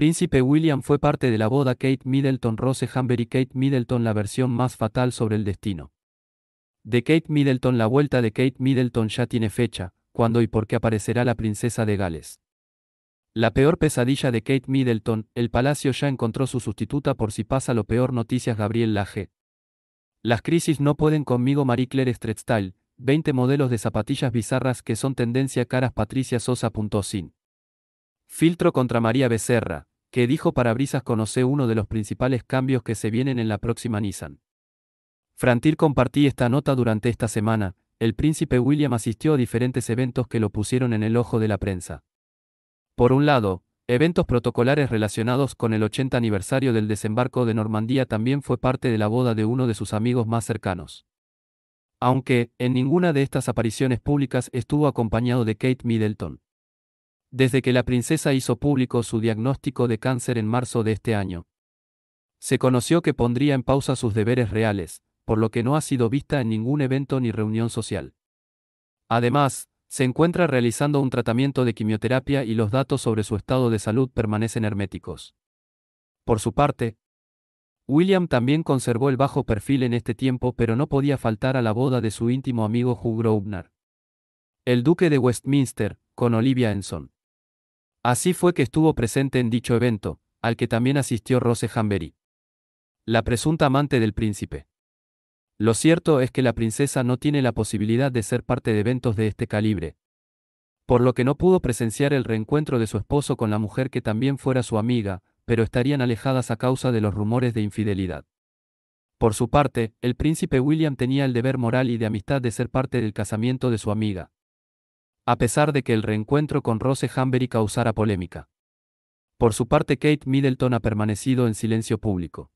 Príncipe William fue parte de la boda Kate Middleton Rose y Kate Middleton la versión más fatal sobre el destino. De Kate Middleton la vuelta de Kate Middleton ya tiene fecha, cuándo y por qué aparecerá la princesa de Gales. La peor pesadilla de Kate Middleton, el palacio ya encontró su sustituta por si pasa lo peor noticias Gabriel Laje. Las crisis no pueden conmigo Marie Claire Style, 20 modelos de zapatillas bizarras que son tendencia caras Patricia Sosa.sin. Filtro contra María Becerra, que dijo Parabrisas conoce uno de los principales cambios que se vienen en la próxima Nissan. Frantir compartí esta nota durante esta semana, el príncipe William asistió a diferentes eventos que lo pusieron en el ojo de la prensa. Por un lado, eventos protocolares relacionados con el 80 aniversario del desembarco de Normandía también fue parte de la boda de uno de sus amigos más cercanos. Aunque, en ninguna de estas apariciones públicas estuvo acompañado de Kate Middleton desde que la princesa hizo público su diagnóstico de cáncer en marzo de este año. Se conoció que pondría en pausa sus deberes reales, por lo que no ha sido vista en ningún evento ni reunión social. Además, se encuentra realizando un tratamiento de quimioterapia y los datos sobre su estado de salud permanecen herméticos. Por su parte, William también conservó el bajo perfil en este tiempo pero no podía faltar a la boda de su íntimo amigo Hugh Grosvenor. El duque de Westminster, con Olivia Enson. Así fue que estuvo presente en dicho evento, al que también asistió Rose Hanbury, La presunta amante del príncipe. Lo cierto es que la princesa no tiene la posibilidad de ser parte de eventos de este calibre, por lo que no pudo presenciar el reencuentro de su esposo con la mujer que también fuera su amiga, pero estarían alejadas a causa de los rumores de infidelidad. Por su parte, el príncipe William tenía el deber moral y de amistad de ser parte del casamiento de su amiga a pesar de que el reencuentro con Rose Hanbury causara polémica. Por su parte, Kate Middleton ha permanecido en silencio público.